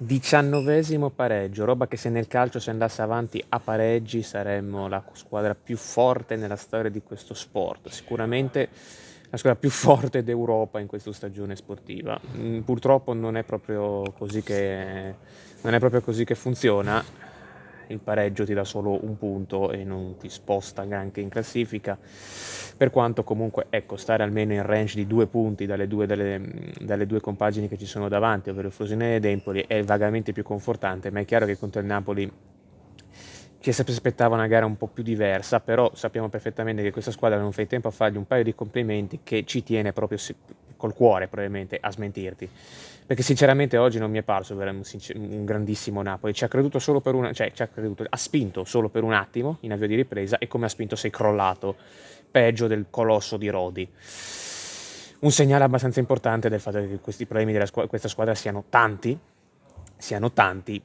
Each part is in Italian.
Diciannovesimo pareggio, roba che se nel calcio si andasse avanti a pareggi saremmo la squadra più forte nella storia di questo sport, sicuramente la squadra più forte d'Europa in questa stagione sportiva. Mm, purtroppo non è proprio così che, proprio così che funziona, il pareggio ti dà solo un punto e non ti sposta neanche in classifica, per quanto comunque ecco, stare almeno in range di due punti dalle due, dalle, dalle due compagini che ci sono davanti, ovvero Frosinone ed Empoli, è vagamente più confortante, ma è chiaro che contro il Napoli ci si aspettava una gara un po' più diversa, però sappiamo perfettamente che questa squadra non fa tempo a fargli un paio di complimenti che ci tiene proprio col cuore probabilmente a smentirti. Perché sinceramente oggi non mi è parso un, grandissimo Napoli, ci ha creduto solo per una, cioè ci ha creduto, ha spinto solo per un attimo in avvio di ripresa e come ha spinto sei crollato, peggio del colosso di Rodi un segnale abbastanza importante del fatto che questi problemi della squ questa squadra siano tanti, siano tanti,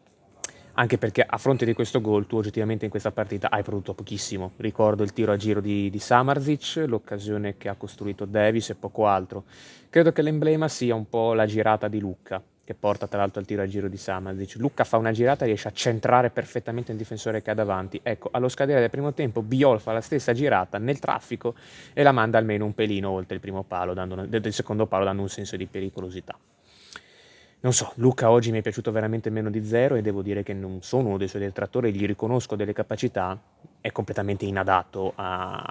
anche perché a fronte di questo gol tu oggettivamente in questa partita hai prodotto pochissimo. Ricordo il tiro a giro di, di Samarzic, l'occasione che ha costruito Davis e poco altro. Credo che l'emblema sia un po' la girata di Lucca, che porta tra l'altro al tiro a giro di Samarzic. Lucca fa una girata e riesce a centrare perfettamente il difensore che ha davanti. Ecco, allo scadere del primo tempo Biol fa la stessa girata nel traffico e la manda almeno un pelino oltre il primo palo, dando, del secondo palo dando un senso di pericolosità. Non so, Luca oggi mi è piaciuto veramente meno di zero e devo dire che non sono uno dei suoi detrattori, gli riconosco delle capacità, è completamente inadatto a,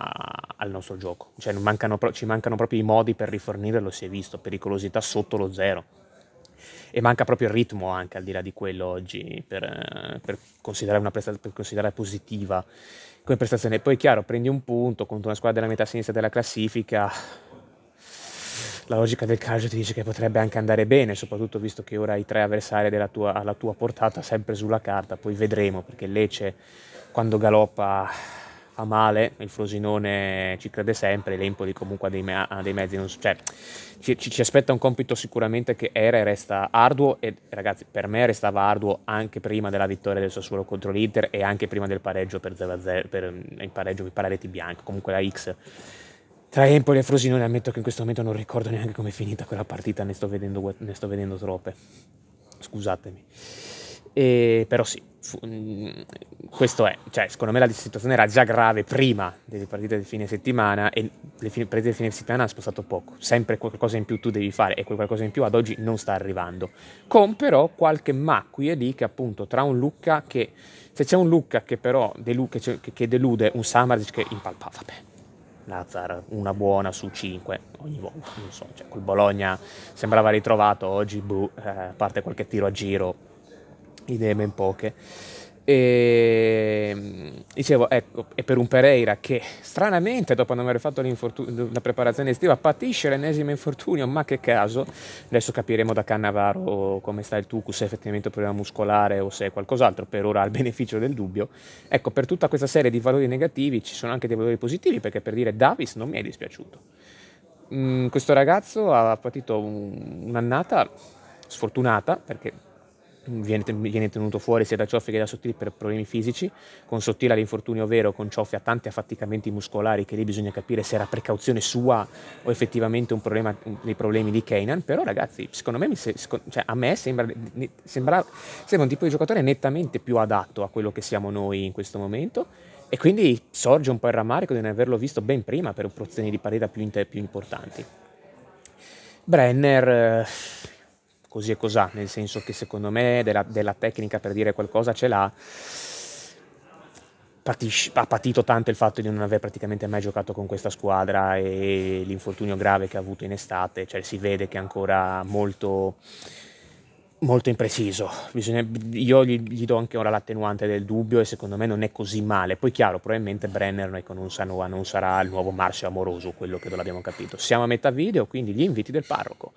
al nostro gioco. Cioè mancano, ci mancano proprio i modi per rifornirlo, si è visto, pericolosità sotto lo zero. E manca proprio il ritmo anche al di là di quello oggi per, per considerare una prestazione, considerare positiva come prestazione. Poi è chiaro, prendi un punto contro una squadra della metà sinistra della classifica, la logica del calcio ti dice che potrebbe anche andare bene, soprattutto visto che ora hai tre avversari tua, alla tua portata sempre sulla carta, poi vedremo perché Lecce quando galoppa fa male, il Frosinone ci crede sempre, l'Empoli comunque ha dei, me ha dei mezzi, so, cioè, ci, ci, ci, aspetta un compito sicuramente che era e resta arduo e ragazzi per me restava arduo anche prima della vittoria del Sassuolo contro l'Inter e anche prima del pareggio per 0-0, per il pareggio mi pare bianco, comunque la X tra Empoli e Frosinone ammetto che in questo momento non ricordo neanche come è finita quella partita, ne sto vedendo, ne sto vedendo troppe, scusatemi. E, però sì, fu, mm, questo è, cioè, secondo me la situazione era già grave prima delle partite del fine settimana e le fine, partite del fine settimana ha spostato poco, sempre qualcosa in più tu devi fare e quel qualcosa in più ad oggi non sta arrivando, con però qualche ma qui e lì che appunto tra un Lucca che, se c'è un Lucca che però delu- cioè, che, che, delude, un Samaric che impalpa vabbè Lazzar una buona su cinque ogni volta, non so, cioè, col Bologna sembrava ritrovato, oggi boh, eh, a eh, parte qualche tiro a giro, idee ben poche. E ehm, dicevo, ecco, è per un Pereira che stranamente dopo non aver fatto la preparazione estiva patisce l'ennesimo infortunio, ma che caso, adesso capiremo da Cannavaro come sta il Tucu, se è effettivamente un problema muscolare o se è qualcos'altro, per ora al beneficio del dubbio. Ecco, per tutta questa serie di valori negativi ci sono anche dei valori positivi, perché per dire Davis non mi è dispiaciuto. Mm, questo ragazzo ha patito un'annata sfortunata, perché Viene, viene, tenuto fuori sia da Cioffi che da Sottili per problemi fisici, con Sottili all'infortunio vero, con Cioffi a tanti affaticamenti muscolari che lì bisogna capire se era precauzione sua o effettivamente un problema, un, dei problemi di Keynan, però ragazzi secondo me, se, cioè, a me sembra, sembra, sembra un tipo di giocatore nettamente più adatto a quello che siamo noi in questo momento e quindi sorge un po' il rammarico di non averlo visto ben prima per opzioni di partita più, più importanti. Brenner eh, così e cos'ha, nel senso che secondo me della, della tecnica per dire qualcosa ce l'ha. Patisce, ha patito tanto il fatto di non aver praticamente mai giocato con questa squadra e l'infortunio grave che ha avuto in estate, cioè si vede che è ancora molto, molto impreciso. Bisogna, io gli, gli, do anche ora l'attenuante del dubbio e secondo me non è così male. Poi chiaro, probabilmente Brenner non, sa, non sarà il nuovo Marcio Amoroso, quello che l'abbiamo capito. Siamo a metà video, quindi gli inviti del parroco.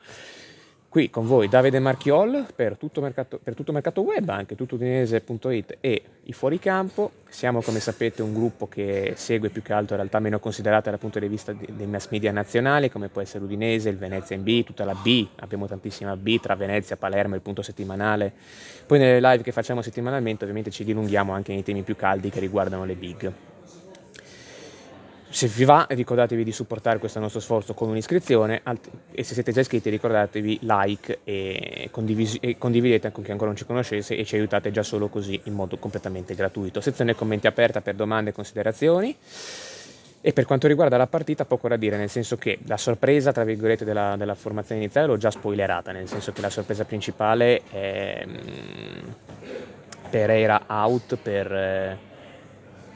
Qui con voi Davide Marchiol per tutto mercato, per tutto mercato web, anche tuttudinese.it e i fuoricampo. Siamo come sapete un gruppo che segue più che altro in realtà meno considerate dal punto di vista dei mass media nazionali come può essere l'Udinese, il Venezia in B, tutta la B, abbiamo tantissima B tra Venezia, Palermo, il punto settimanale. Poi nelle live che facciamo settimanalmente ovviamente ci dilunghiamo anche nei temi più caldi che riguardano le big se vi va ricordatevi di supportare questo nostro sforzo con un'iscrizione e se siete già iscritti ricordatevi like e, e condividete con chi ancora non ci conoscesse e ci aiutate già solo così in modo completamente gratuito. Sezione commenti aperta per domande e considerazioni. E per quanto riguarda la partita, poco da dire, nel senso che la sorpresa, tra virgolette, della, della formazione iniziale l'ho già spoilerata, nel senso che la sorpresa principale è mm, Pereira out per eh,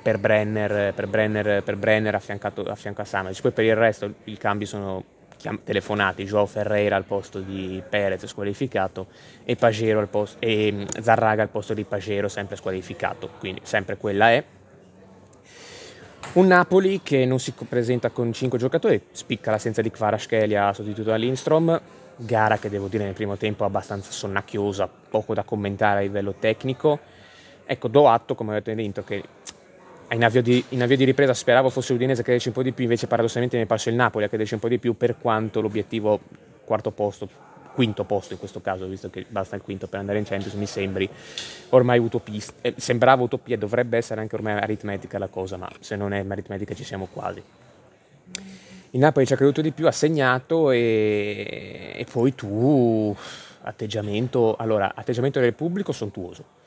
per Brenner, per Brenner, per Brenner affiancato, fianco a Samadic. Poi per il resto i cambi sono telefonati, Joao Ferreira al posto di Perez squalificato e, posto, e mm, Zarraga al posto di Pagero sempre squalificato, quindi sempre quella è. Un Napoli che non si presenta con 5 giocatori, spicca l'assenza di Kvarashkeli a sostituto da Lindstrom, gara che devo dire nel primo tempo abbastanza sonnacchiosa, poco da commentare a livello tecnico. Ecco, do atto, come ho detto in che in avvio, di, in avvio, di, ripresa speravo fosse l'Udinese a crederci un po' di più, invece paradossalmente mi è parso il Napoli a crederci un po' di più per quanto l'obiettivo quarto posto, quinto posto in questo caso, visto che basta il quinto per andare in Champions, mi sembri ormai utopista, eh, sembrava utopia, dovrebbe essere anche ormai aritmetica la cosa, ma se non è aritmetica ci siamo quasi. Il Napoli ci ha creduto di più, ha segnato e, e poi tu atteggiamento, allora atteggiamento del pubblico sontuoso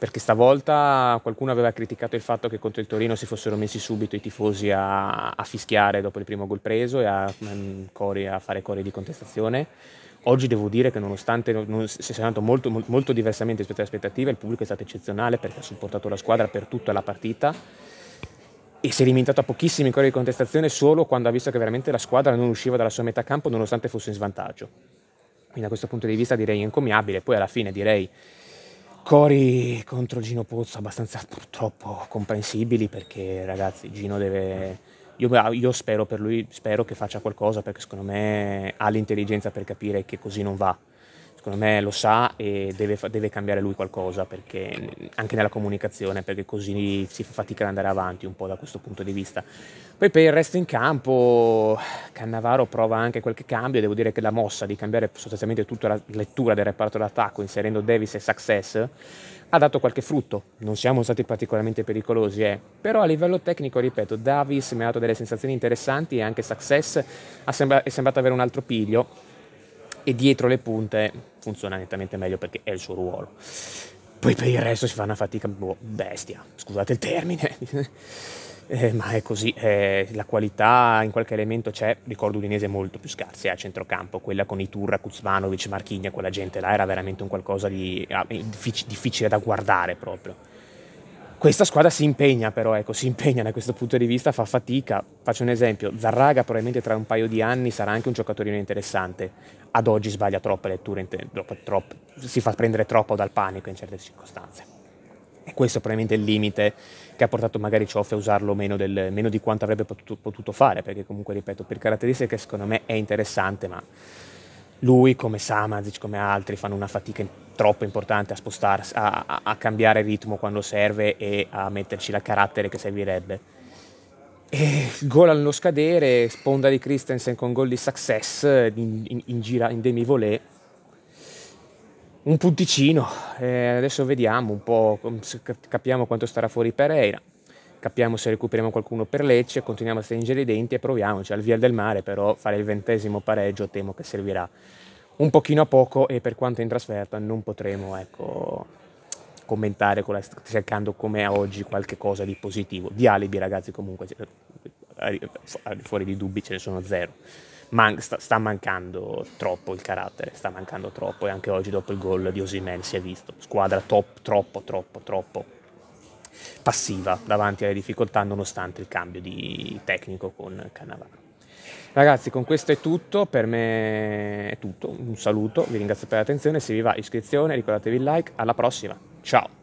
perché stavolta qualcuno aveva criticato il fatto che contro il Torino si fossero messi subito i tifosi a, a fischiare dopo il primo gol preso e a, mm, a fare cori di contestazione. Oggi devo dire che nonostante non, sia andato molto, molto diversamente rispetto alle aspettative, il pubblico è stato eccezionale perché ha supportato la squadra per tutta la partita e si è limitato a pochissimi cori di contestazione solo quando ha visto che veramente la squadra non usciva dalla sua metà campo nonostante fosse in svantaggio. Quindi da questo punto di vista direi incommiabile, poi alla fine direi rancori contro Gino Pozzo abbastanza purtroppo comprensibili perché ragazzi Gino deve... Io, ah, io spero per lui, spero che faccia qualcosa perché secondo me ha l'intelligenza per capire che così non va secondo me lo sa e deve, deve, cambiare lui qualcosa perché, mm, anche nella comunicazione perché così si fa fatica ad andare avanti un po' da questo punto di vista. Poi per il resto in campo Cannavaro prova anche qualche cambio, devo dire che la mossa di cambiare sostanzialmente tutta la lettura del reparto d'attacco inserendo Davis e Success ha dato qualche frutto, non siamo stati particolarmente pericolosi, eh. però a livello tecnico, ripeto, Davis mi ha dato delle sensazioni interessanti e anche Success sembra, è sembrato avere un altro piglio e dietro le punte funziona nettamente meglio perché è il suo ruolo. Poi per il resto si fa una fatica boh, bestia, scusate il termine, eh, ma è così. Eh, la qualità in qualche elemento c'è, ricordo Udinese molto più scarsa eh, a centrocampo, quella con Iturra, Kuzmanovic, Marchigna, quella gente là era veramente un qualcosa di ah, difficile, difficile da guardare proprio questa squadra si impegna però, ecco, si impegna da questo punto di vista, fa fatica. Faccio un esempio, Zarraga probabilmente tra un paio di anni sarà anche un giocatorino interessante. Ad oggi sbaglia troppe letture, troppo, troppo, si fa prendere troppo dal panico in certe circostanze. E questo è probabilmente il limite che ha portato magari Cioff a usarlo meno, del, meno di quanto avrebbe potuto, potuto fare, perché comunque, ripeto, per caratteristiche secondo me è interessante, ma lui come Samazic, come altri, fanno una fatica troppo importante a spostarsi, a, a, cambiare ritmo quando serve e a metterci la carattere che servirebbe. E gol allo scadere, sponda di Christensen con gol di success in, in, in gira in demi volé Un punticino, eh, adesso vediamo un po', capiamo quanto starà fuori Pereira, capiamo se recuperiamo qualcuno per Lecce, continuiamo a stringere i denti e proviamoci al via del mare, però fare il ventesimo pareggio temo che servirà un pochino a poco e per quanto in trasferta non potremo ecco, commentare, con la, cercando come oggi qualche cosa di positivo. Di alibi ragazzi comunque, cioè, eh, eh, fuori di dubbi ce ne sono zero. Man, sta, sta, mancando troppo il carattere, sta mancando troppo e anche oggi dopo il gol di Osimen si è visto, squadra top, troppo, troppo, troppo passiva davanti alle difficoltà nonostante il cambio di tecnico con Cannavaro. Ragazzi, con questo è tutto, per me è tutto, un saluto, vi ringrazio per l'attenzione, se vi va iscrizione, ricordatevi il like, alla prossima, ciao!